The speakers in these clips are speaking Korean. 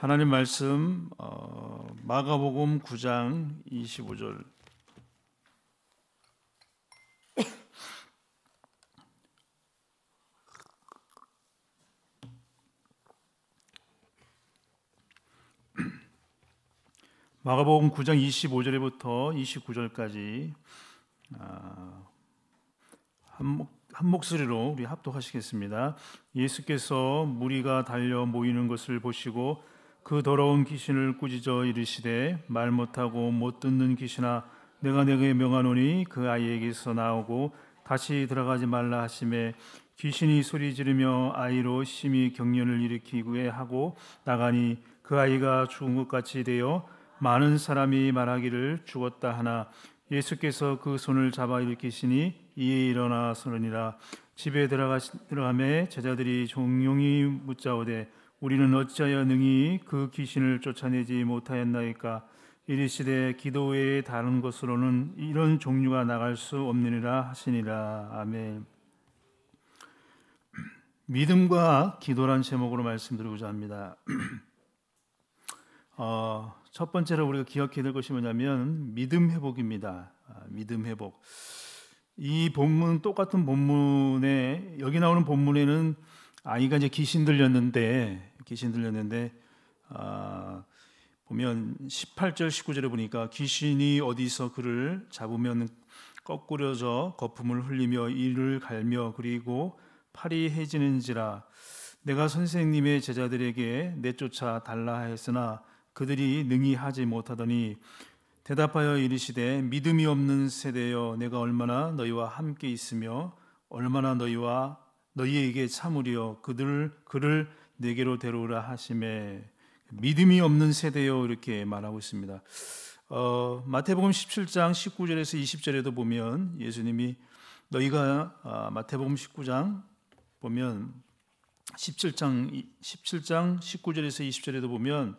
하나님 말씀 어, 마가복음 9장 25절 마가복음 9장 25절부터 29절까지 아, 한목 한 목소리로 우리 합독하시겠습니다. 예수께서 무리가 달려 모이는 것을 보시고 그 더러운 귀신을 꾸짖어 이르시되 말 못하고 못 듣는 귀신아 내가 내게 명하노니 그 아이에게서 나오고 다시 들어가지 말라 하심에 귀신이 소리 지르며 아이로 심히 경련을 일으키고에 하고 나가니 그 아이가 죽은 것 같이 되어 많은 사람이 말하기를 죽었다 하나 예수께서 그 손을 잡아 일으키시니 이에 일어나 서느니라 집에 들어가 들어가매 제자들이 종용히 묻자오되 우리는 어찌하여 능히 그 귀신을 쫓아내지 못하였나이까 이리 시대 기도 외에 다른 것으로는 이런 종류가 나갈 수 없느니라 하시니라 아멘. 믿음과 기도란 제목으로 말씀드리고자 합니다. 어, 첫 번째로 우리가 기억해야 될 것이 뭐냐면 믿음 회복입니다. 아, 믿음 회복. 이 본문 똑같은 본문에 여기 나오는 본문에는 아이가 이제 귀신 들렸는데 귀신 들렸는데 아, 보면 18절 19절에 보니까 귀신이 어디서 그를 잡으면 거꾸려져 거품을 흘리며 이를 갈며 그리고 팔이 해지는지라 내가 선생님의 제자들에게 내쫓아 달라 했으나 그들이 능히 하지 못하더니 대답하여 이르시되 믿음이 없는 세대여 내가 얼마나 너희와 함께 있으며 얼마나 너희와 너희에게 참으리여 그들 그를 내게로 데려오라 하심에 믿음이 없는 세대요 이렇게 말하고 있습니다. 어, 마태복음 17장 19절에서 20절에도 보면 예수님이 너희가 아, 마태복음 19장 보면 17장 17장 19절에서 20절에도 보면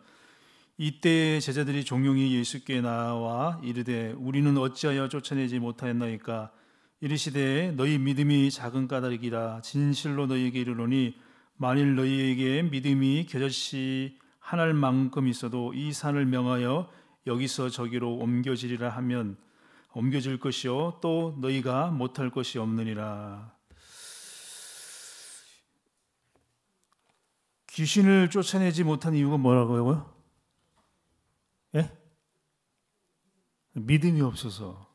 이때 제자들이 종용이 예수께 나와 이르되 우리는 어찌하여 쫓아내지 못하였나이까 이르시되 너희 믿음이 작은 까닭이라 진실로 너희에게 이르노니 만일 너희에게 믿음이 겨자씨 한 알만큼 있어도 이 산을 명하여 여기서 저기로 옮겨지리라 하면 옮겨질 것이요 또 너희가 못할 것이 없느니라. 귀신을 쫓아내지 못한 이유가 뭐라고요? 예? 믿음이 없어서.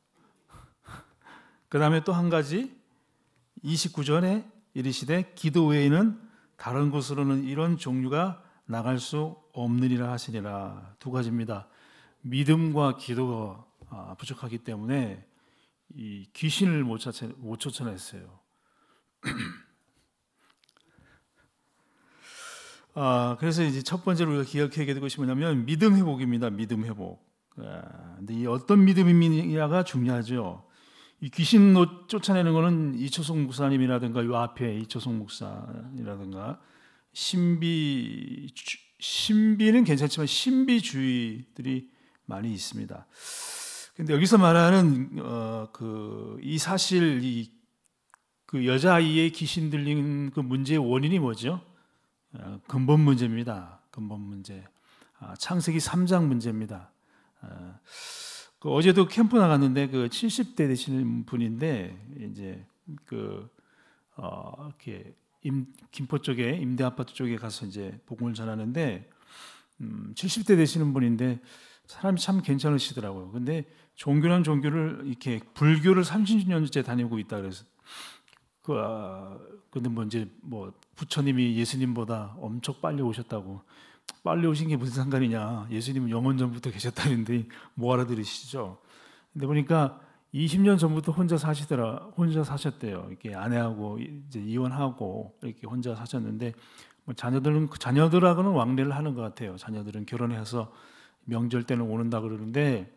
그 다음에 또 한 가지 2 9전에 이르시되 기도 외에는 다른 곳으로는 이런 종류가 나갈 수 없느니라 하시니라 두 가지입니다. 믿음과 기도가 아, 부족하기 때문에 이 귀신을 못, 쫓아, 못 쫓아냈어요. 아, 그래서 이제 첫 번째로 우리가 기억해야 될 것이 뭐냐면 믿음 회복입니다. 믿음 회복. 아, 근데 이 어떤 믿음이냐가 중요하죠. 이 귀신로 쫓아내는 거는 이초성 목사님이라든가 요 앞에 이초성 목사라든가 신비 신비는 괜찮지만 신비주의들이 많이 있습니다. 근데 여기서 말하는 어, 그이 사실 이 그 여자아이의 귀신 들린 그 문제의 원인이 뭐죠? 어, 근본 문제입니다. 근본 문제. 아, 창세기 3장 문제입니다. 어, 그 어제도 캠프 나갔는데 그 70대 되시는 분인데 이제 그 어, 이렇게 임, 김포 쪽에 임대 아파트 쪽에 가서 이제 복음을 전하는데 음, 70대 되시는 분인데 사람이 참 괜찮으시더라고요. 근데 종교는 종교를 이렇게 불교를 30년째 다니고 있다 그래서 그 아, 근데 뭐 이제 뭐 부처님이 예수님보다 엄청 빨리 오셨다고 빨리 오신 게 무슨 상관이냐. 예수님은 영원 전부터 계셨다는데 뭐 알아들으시죠? 근데 보니까 20년 전부터 혼자 사시더라, 혼자 사셨대요. 이렇게 아내하고 이제 이혼하고 이렇게 혼자 사셨는데 뭐 자녀들은 자녀들하고는 왕래를 하는 것 같아요. 자녀들은 결혼해서 명절 때는 오는다 그러는데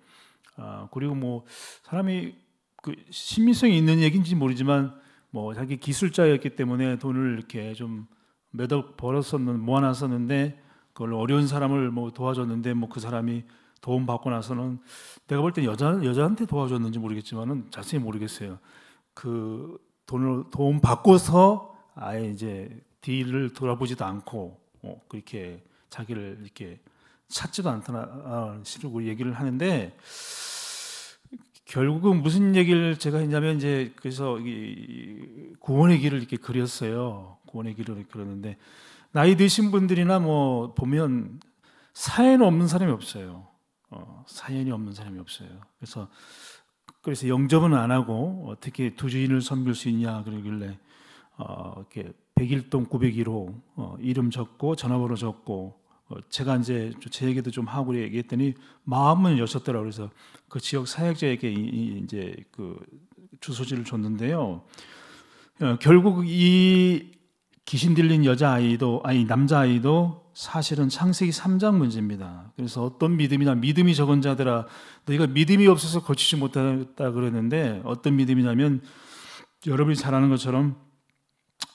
아, 그리고 뭐 사람이 그 신빙성이 있는 얘기인지 모르지만 뭐 자기 기술자였기 때문에 돈을 이렇게 좀 매덕 벌었었는 모아놨었는데 그걸 어려운 사람을 뭐 도와줬는데 뭐 그 사람이 도움 받고 나서는 내가 볼 때 여자 여자한테 도와줬는지 모르겠지만은 자세히 모르겠어요. 그 돈을 도움 받고서 아예 이제 뒤를 돌아보지도 않고 어, 그렇게 자기를 이렇게 찾지도 않더라 시르고 아, 얘기를 하는데 결국은 무슨 얘기를 제가 했냐면 이제 그래서 이, 구원의 길을 이렇게 그렸어요. 구원의 길을 그렸는데 나이 드신 분들이나 뭐 보면 사연 없는 사람이 없어요. 어, 사연이 없는 사람이 없어요. 그래서 그래서 영접은 안 하고 어떻게 두 주인을 섬길 수 있냐 그러길래 어, 이렇게 백일동 901호 어, 이름 적고 전화번호 적고 어, 제가 이제 제 얘기도 좀 하고 얘기했더니 마음은 여셨더라고 그래서 그 지역 사역자에게 이, 제그 주소지를 줬는데요. 어, 결국 이 귀신 들린 여자아이도, 아니, 남자아이도 사실은 창세기 3장 문제입니다. 그래서 어떤 믿음이나 믿음이 적은 자들아, 너희가 믿음이 없어서 거치지 못했다 그러는데 어떤 믿음이냐면 여러분이 잘 아는 것처럼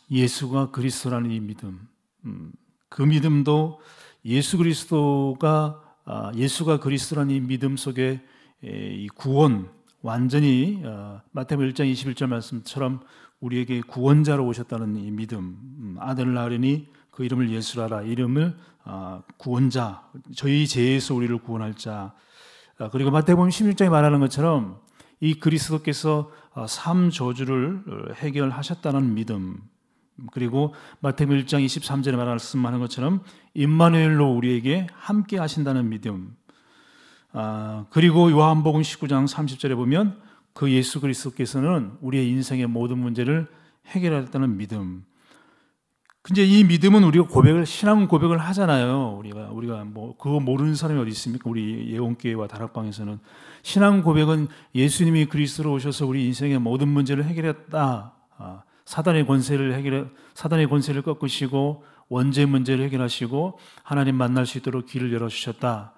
예수가 그리스도라는 이 믿음. 음, 그 믿음도 예수 그리스도가 아, 예수가 그리스도라는 이 믿음 속에 에, 이 구원 완전히 어, 마태복음 1장 21절 말씀처럼 우리에게 구원자로 오셨다는 이 믿음, 음, 아들 나으니 그 이름을 예수라라 이름을 아, 구원자, 저희 죄에서 우리를 구원할 자. 아, 그리고 마태복음 16장에 말하는 것처럼 이 그리스도께서 아, 삶 저주를 어, 해결하셨다는 믿음. 그리고 마태복음 1장 23절에 말씀하는 것처럼 임마누엘로 우리에게 함께 하신다는 믿음. 그리고 요한복음 19장 30절에 보면 그 예수 그리스도께서는 우리의 인생의 모든 문제를 해결하겠다는 믿음. 근데 이 믿음은 우리가 고백을 신앙 고백을 하잖아요. 우리가 우리가 뭐 그거 모르는 사람이 어디 있습니까? 우리 예원교회와 다락방에서는 신앙 고백은 예수님이 그리스도로 오셔서 우리 인생의 모든 문제를 해결했다. 아, 사단의 권세를 해결 사단의 권세를 꺾으시고 원죄 문제를 해결하시고 하나님 만날 수 있도록 길을 열어 주셨다.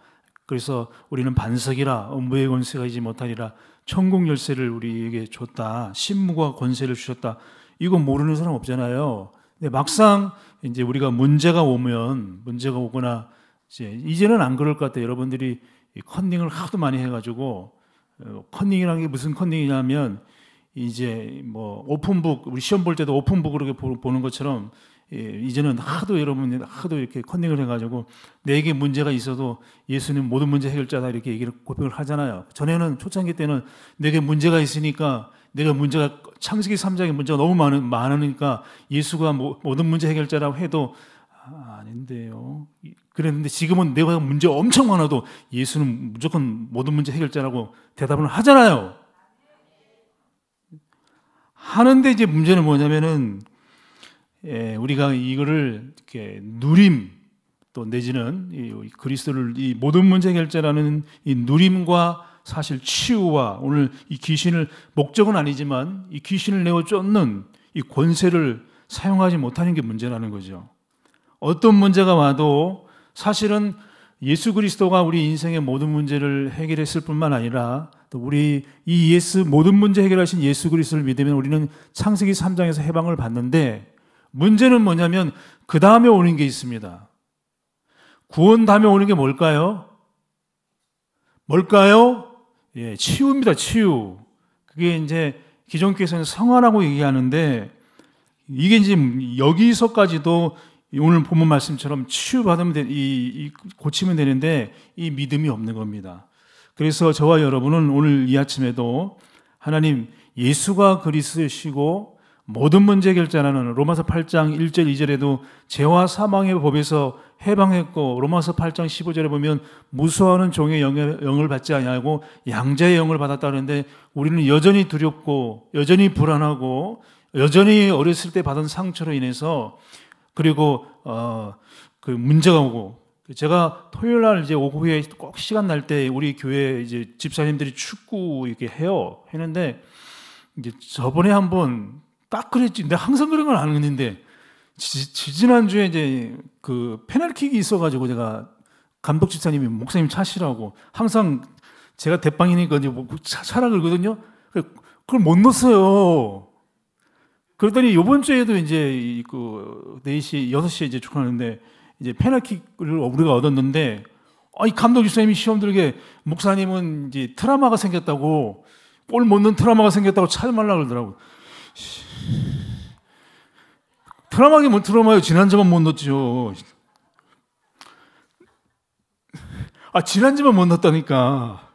그래서 우리는 반석이라 음부의 권세가 이지 못하리라 천국 열쇠를 우리에게 줬다. 신무과 권세를 주셨다. 이거 모르는 사람 없잖아요. 근데 막상 이제 우리가 문제가 오면 문제가 오거나 이제 이제는 안 그럴 것 같아요. 여러분들이 컨닝을 하도 많이 해가지고 어, 컨닝이라는 게 무슨 컨닝이냐면 이제 뭐 오픈북 우리 시험 볼 때도 오픈북으로 보는 것처럼 예, 이제는 하도 여러분 하도 이렇게 컨닝을 해가지고 내게 문제가 있어도 예수님 모든 문제 해결자다 이렇게 얘기를 고백을 하잖아요. 전에는 초창기 때는 내게 문제가 있으니까 내가 문제가 창세기 3장에 문제가 너무 많은 많으니까 예수가 뭐, 모든 문제 해결자라고 해도 아, 아닌데요. 그랬는데 지금은 내가 문제 엄청 많아도 예수는 무조건 모든 문제 해결자라고 대답을 하잖아요. 하는데 이제 문제는 뭐냐면은 예, 우리가 이거를 이렇게 누림 또 내지는 이 그리스도를 이 모든 문제 결제라는 이 누림과 사실 치유와 오늘 이 귀신을 목적은 아니지만 이 귀신을 내어 쫓는 이 권세를 사용하지 못하는 게 문제라는 거죠. 어떤 문제가 와도 사실은 예수 그리스도가 우리 인생의 모든 문제를 해결했을 뿐만 아니라 또 우리 이 예수 모든 문제 해결하신 예수 그리스도를 믿으면 우리는 창세기 3장에서 해방을 받는데 문제는 뭐냐면 그 다음에 오는 게 있습니다. 구원 다음에 오는 게 뭘까요? 뭘까요? 예, 치유입니다. 치유. 그게 이제 기존교서는 성화라고 얘기하는데 이게 이제 여기서까지도 오늘 본문 말씀처럼 치유받으면 되, 이, 이 고치면 되는데 이 믿음이 없는 겁니다. 그래서 저와 여러분은 오늘 이 아침에도 하나님 예수가 그리스도시고 모든 문제 결단하는 로마서 8장 1절 2절에도 죄와 사망의 법에서 해방했고 로마서 8장 15절에 보면 무서워하는 종의 영을, 받지 아니하고 양자의 영을 받았다는데 우리는 여전히 두렵고 여전히 불안하고 여전히 어렸을 때 받은 상처로 인해서 그리고 어, 그 문제가 오고 제가 토요일 날 이제 오후에 꼭 시간 날 때 우리 교회 이제 집사님들이 축구 이렇게 해요. 했는데 이제 저번에 한번 딱 그랬지. 근데 항상 그런 건 아닌데 지지난 주에 이제 그 페널킥이 있어가지고 제가 감독 집사님이 목사님 차시라고 항상 제가 대빵이니까 이제 뭐 차, 차라 그러거든요. 그걸 못 넣었어요. 그러더니 요번 주에도 이제 그 4시, 6시에 이제 축하하는데 이제 페널킥을 우리가 얻었는데 아이 감독 집사님이 시험 들게 목사님은 이제 트라마가 생겼다고 골못 넣는 트라마가 생겼다고 차를 말라 그러더라고. 드라마게뭔 트라마요? 뭐 지난주만 못 넣었죠. 아, 지난주만 못 넣었다니까.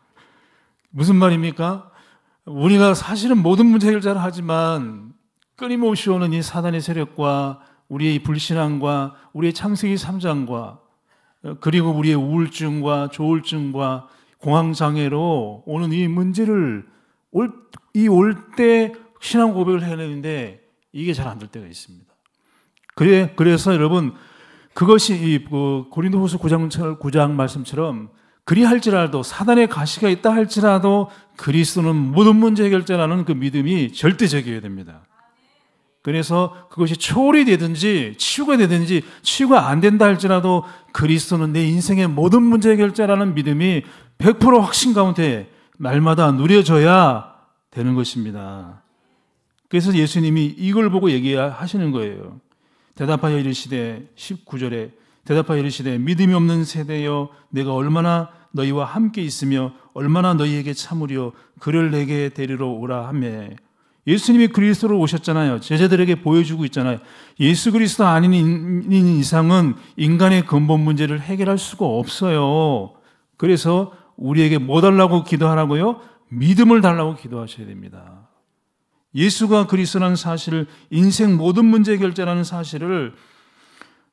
무슨 말입니까? 우리가 사실은 모든 문제 해결자를 하지만 끊임없이 오는 이 사단의 세력과 우리의 불신앙과 우리의 창세기 3장과 그리고 우리의 우울증과 조울증과 공황장애로 오는 이 문제를 올, 이올때 신앙 고백을 해내는데 이게 잘 안 될 때가 있습니다. 그래, 그래서 여러분, 그것이 이 그 고린도후서 9장, 9장 말씀처럼 그리 할지라도 사단의 가시가 있다 할지라도 그리스도는 모든 문제 해결자라는 그 믿음이 절대적이어야 됩니다. 그래서 그것이 초월이 되든지 치유가 되든지 치유가 안 된다 할지라도 그리스도는 내 인생의 모든 문제 해결자라는 믿음이 100% 확신 가운데 날마다 누려져야 되는 것입니다. 그래서 예수님이 이걸 보고 얘기하시는 거예요. 대답하여 이르시되 19절에 대답하여 이르시되 믿음이 없는 세대여 내가 얼마나 너희와 함께 있으며 얼마나 너희에게 참으려 그를 내게 데리러 오라 하매 예수님이 그리스도로 오셨잖아요. 제자들에게 보여주고 있잖아요. 예수 그리스도 아닌 이상은 인간의 근본 문제를 해결할 수가 없어요. 그래서 우리에게 뭐 달라고 기도하라고요? 믿음을 달라고 기도하셔야 됩니다. 예수가 그리스도라는 사실을 인생 모든 문제 결제라는 사실을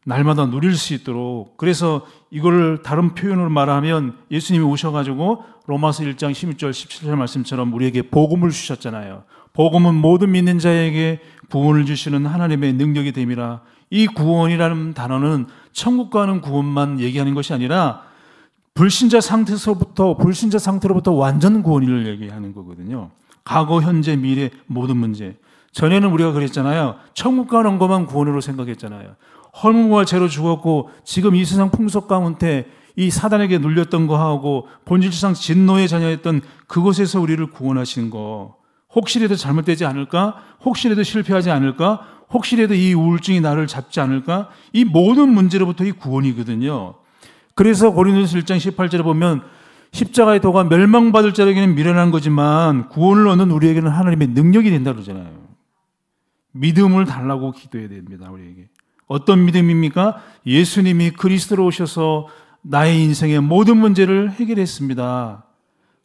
날마다 누릴 수 있도록 그래서 이걸 다른 표현으로 말하면 예수님이 오셔가지고 로마서 1장 16절 17절 말씀처럼 우리에게 복음을 주셨잖아요. 복음은 모든 믿는 자에게 구원을 주시는 하나님의 능력이 됨이라 이 구원이라는 단어는 천국 가는 구원만 얘기하는 것이 아니라 불신자 상태에서부터 불신자 상태로부터 완전 구원을 얘기하는 거거든요. 과거, 현재, 미래 모든 문제. 전에는 우리가 그랬잖아요. 천국 가는 것만 구원으로 생각했잖아요. 헐무와 죄로 죽었고 지금 이 세상 풍속 가운데 이 사단에게 눌렸던 거하고 본질상 진노의 자녀였던 그곳에서 우리를 구원하신 거. 혹시라도 잘못되지 않을까? 혹시라도 실패하지 않을까? 혹시라도 이 우울증이 나를 잡지 않을까? 이 모든 문제로부터 이 구원이거든요. 그래서 고린도서 1장 18절에 보면 십자가의 도가 멸망받을 자에게는 미련한 거지만 구원을 얻는 우리에게는 하나님의 능력이 된다 그러잖아요. 믿음을 달라고 기도해야 됩니다. 우리에게. 어떤 믿음입니까? 예수님이 그리스도로 오셔서 나의 인생의 모든 문제를 해결했습니다.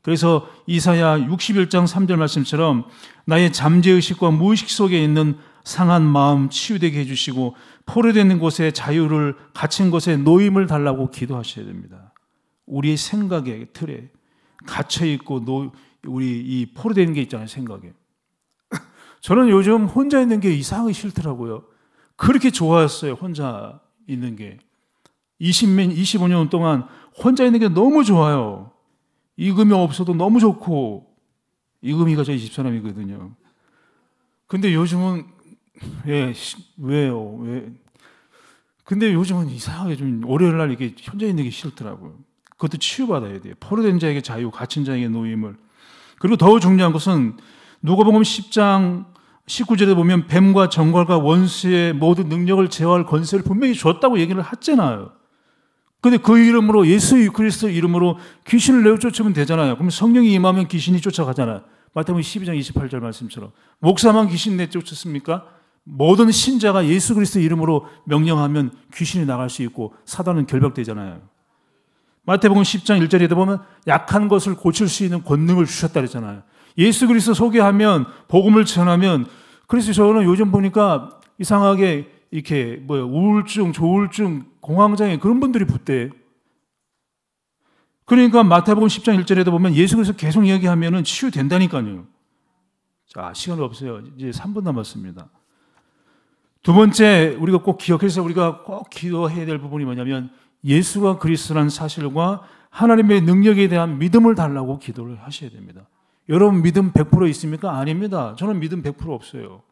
그래서 이사야 61장 3절 말씀처럼 나의 잠재의식과 무의식 속에 있는 상한 마음 치유되게 해주시고 포로되는 곳에 자유를 갇힌 곳에 노임을 달라고 기도하셔야 됩니다. 우리의 생각의 틀에 갇혀 있고 노, 우리 이 포로되는 게 있잖아요, 생각에. 저는 요즘 혼자 있는 게 이상하게 싫더라고요. 그렇게 좋았어요, 혼자 있는 게. 20년, 25년 동안 혼자 있는 게 너무 좋아요. 이금이 없어도 너무 좋고, 이금이가 저희 집사람이거든요. 근데 요즘은, 예, 왜요? 왜? 근데 요즘은 이상하게 좀 월요일 날 이게 혼자 있는 게 싫더라고요. 그것도 치유받아야 돼요. 포로된 자에게 자유, 갇힌 자에게 노임을. 그리고 더 중요한 것은 누가복음 10장 19절에 보면 뱀과 정갈과 원수의 모든 능력을 제어할 권세를 분명히 줬다고 얘기를 하잖아요. 근데 그 이름으로 예수 그리스도 이름으로 귀신을 내 쫓으면 되잖아요. 그럼 성령이 임하면 귀신이 쫓아가잖아요. 마태복음 12장 28절 말씀처럼 목사만 귀신 내쫓습니까? 모든 신자가 예수 그리스도 이름으로 명령하면 귀신이 나갈 수 있고 사단은 결벽되잖아요. 마태복음 10장 1절에 보면 약한 것을 고칠 수 있는 권능을 주셨다 그랬잖아요. 예수 그리스도 소개하면 복음을 전하면 그래서 저는 요즘 보니까 이상하게 이렇게 뭐 우울증, 조울증, 공황장애 그런 분들이 붙대. 그러니까 마태복음 10장 1절에도 보면 예수 그리스도 계속 이야기하면은 치유된다니까요. 자, 시간 없어요. 이제 3분 남았습니다. 두 번째 우리가 꼭 기억해서 우리가 꼭 기도해야 될 부분이 뭐냐면 예수가 그리스도라는 사실과 하나님의 능력에 대한 믿음을 달라고 기도를 하셔야 됩니다. 여러분 믿음 100% 있습니까? 아닙니다. 저는 믿음 100% 없어요.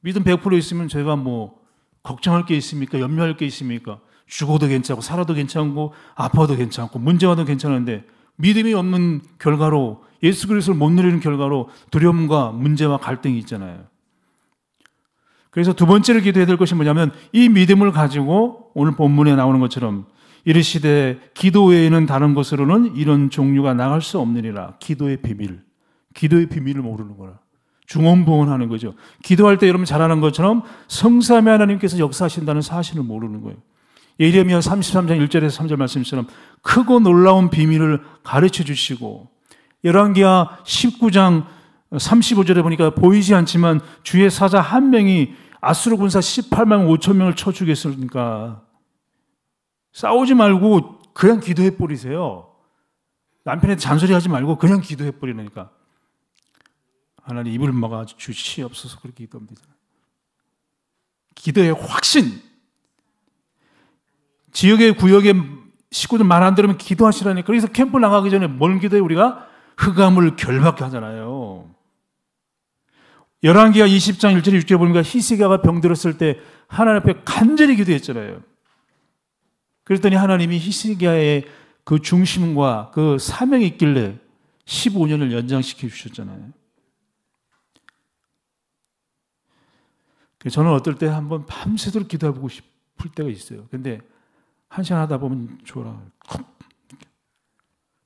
믿음 100% 있으면 제가 뭐 걱정할 게 있습니까? 염려할 게 있습니까? 죽어도 괜찮고 살아도 괜찮고 아파도 괜찮고 문제와도 괜찮은데 믿음이 없는 결과로 예수 그리스도를 못 누리는 결과로 두려움과 문제와 갈등이 있잖아요. 그래서 두 번째로 기도해야 될 것이 뭐냐면 이 믿음을 가지고 오늘 본문에 나오는 것처럼 이르시되 기도 외에는 다른 것으로는 이런 종류가 나갈 수 없느니라. 기도의 비밀. 기도의 비밀을 모르는 거라. 중원부언하는 거죠. 기도할 때 여러분 잘하는 것처럼 성삼의 하나님께서 역사하신다는 사실을 모르는 거예요. 예레미야 33장 1절에서 3절 말씀처럼 크고 놀라운 비밀을 가르쳐 주시고 열왕기하 19장 35절에 보니까 보이지 않지만 주의 사자 한 명이 아수르 군사 18만 5천 명을 쳐 죽였으니까 싸우지 말고 그냥 기도해 버리세요. 남편한테 잔소리하지 말고 그냥 기도해 버리니까 하나님 입을 막아 주시옵소서 그렇게 기도합니다. 기도의 확신. 지역의 구역의 식구들 말 안 들으면 기도하시라니까. 그래서 캠프 나가기 전에 뭘 기도해 우리가 흑암을 결박 하잖아요. 열왕기하 20장 1절에 6절에 보니까 히스기가 병들었을 때 하나님 앞에 간절히 기도했잖아요. 그랬더니 하나님이 히스기야의 그 중심과 그 사명이 있길래 15년을 연장시켜 주셨잖아요. 저는 어떨 때 한번 밤새도록 기도해보고 싶을 때가 있어요. 근데 한 시간 하다 보면 좋아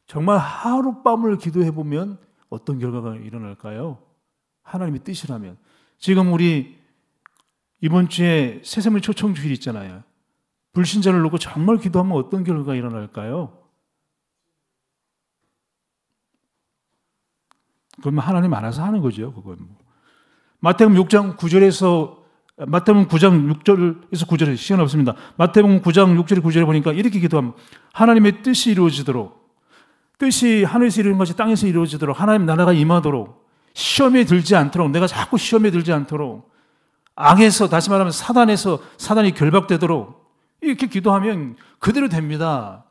정말 하룻밤을 기도해보면 어떤 결과가 일어날까요? 하나님의 뜻이라면. 지금 우리 이번 주에 새샘을 초청 주일 있잖아요. 불신자를 놓고 정말 기도하면 어떤 결과가 일어날까요? 그러면 하나님 알아서 하는 거죠, 그건. 뭐. 마태복음 6장 9절에서 마태복음 9장 6절에서 9절에 시간 없습니다. 마태복음 9장 6절 9절에 보니까 이렇게 기도하면 하나님의 뜻이 이루어지도록 뜻이 하늘에서 이루어 것이 땅에서 이루어지도록 하나님 나라가 임하도록 시험에 들지 않도록 내가 자꾸 시험에 들지 않도록 악에서 다시 말하면 사단에서 사단이 결박되도록 이렇게 기도하면 그대로 됩니다.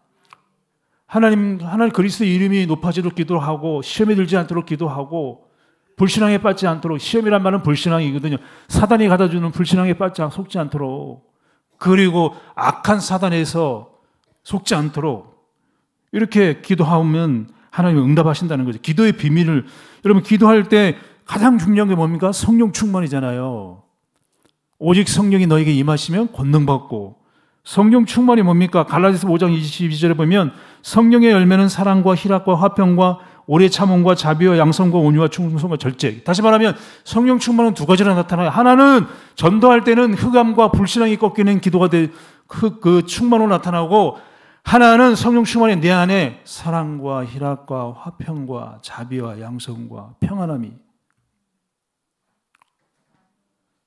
하나님, 하나님 그리스도의 이름이 높아지도록 기도하고, 시험에 들지 않도록 기도하고, 불신앙에 빠지지 않도록, 시험이란 말은 불신앙이거든요. 사단이 가다주는 불신앙에 빠지 않, 속지 않도록, 그리고 악한 사단에서 속지 않도록, 이렇게 기도하면 하나님이 응답하신다는 거죠. 기도의 비밀을, 여러분, 기도할 때 가장 중요한 게 뭡니까? 성령 충만이잖아요. 오직 성령이 너에게 임하시면 권능받고, 성령 충만이 뭡니까? 갈라디아 5장 22절에 보면 성령의 열매는 사랑과 희락과 화평과 오래 참음과 자비와 양성과 온유와 충성과 절제. 다시 말하면 성령 충만은 두 가지로 나타나요. 하나는 전도할 때는 흑암과 불신앙이 꺾이는 기도가 되, 그, 그 충만으로 나타나고 하나는 성령 충만의 내 안에 사랑과 희락과 화평과 자비와 양성과 평안함이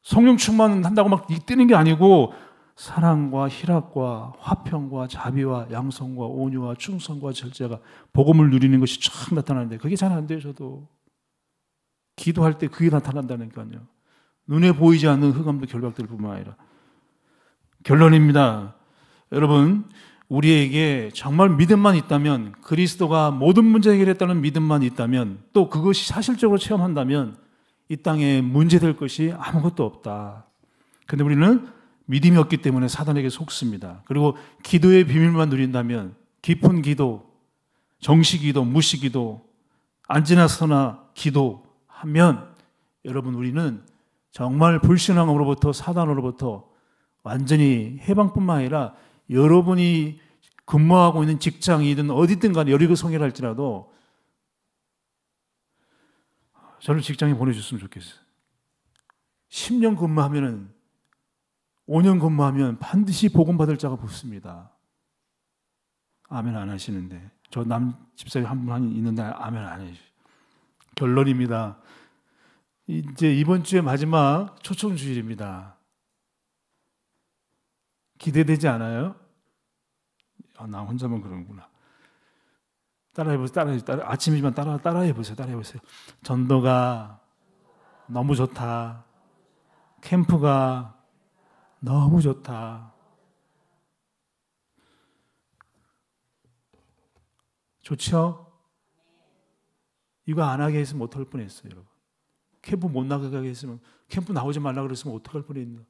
성령 충만 한다고 막 뛰는 게 아니고 사랑과 희락과 화평과 자비와 양성과 온유와 충성과 절제가 복음을 누리는 것이 참 나타나는데 그게 잘 안되셔도 기도할 때 그게 나타난다니까요 눈에 보이지 않는 흑암도 결박될 뿐만 아니라 결론입니다 여러분 우리에게 정말 믿음만 있다면 그리스도가 모든 문제 해결했다는 믿음만 있다면 또 그것이 사실적으로 체험한다면 이 땅에 문제될 것이 아무것도 없다 그런데 우리는 믿음이 없기 때문에 사단에게 속습니다. 그리고 기도의 비밀만 누린다면 깊은 기도, 정시 기도, 무시 기도, 안지나서나 기도하면 여러분 우리는 정말 불신앙으로부터 사단으로부터 완전히 해방뿐만 아니라 여러분이 근무하고 있는 직장이든 어디든 간에 여리고 성회를 할지라도 저를 직장에 보내줬으면 좋겠어요. 10년 근무하면은 5년 근무하면 반드시 복음받을 자가 붙습니다. 아멘 안 하시는데. 저 남 집사님 한분 있는데 아멘 안해시 결론입니다. 이제 이번 주의 마지막 초청 주일입니다. 기대되지 않아요? 아, 나 혼자만 그런구나. 따라해보세요. 따라해 따라, 아침이지만 따라, 따라해보세요. 따라해보세요. 전도가 너무 좋다. 캠프가 너무 좋다. 좋죠? 이거 안 하게 했으면 어떡할 뻔했어요, 여러분. 캠프 못 나가게 했으면 캠프 나오지 말라 그랬으면 어떡할 뻔했나.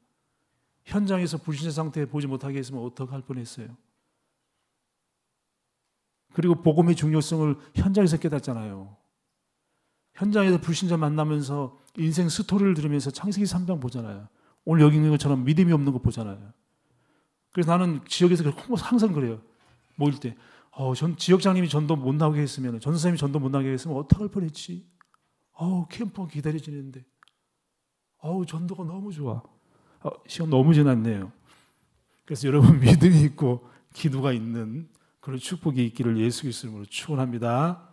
현장에서 불신의 상태 보지 못하게 했으면 어떡할 뻔했어요. 그리고 복음의 중요성을 현장에서 깨닫잖아요. 현장에서 불신자 만나면서 인생 스토리를 들으면서 창세기 3장 보잖아요. 오늘 여기 있는 것처럼 믿음이 없는 거 보잖아요. 그래서 나는 지역에서 항상 그래요. 모일 때. 어, 전 지역장님이 전도 못 나오게 했으면, 전 선생님이 전도 못 나오게 했으면 어떡할 뻔했지. 어우, 캠프 기다려지는데. 어우, 전도가 너무 좋아. 어, 시간 너무 지났네요. 그래서 여러분 믿음이 있고 기도가 있는 그런 축복이 있기를 예수 그리스도 이름으로 축원합니다.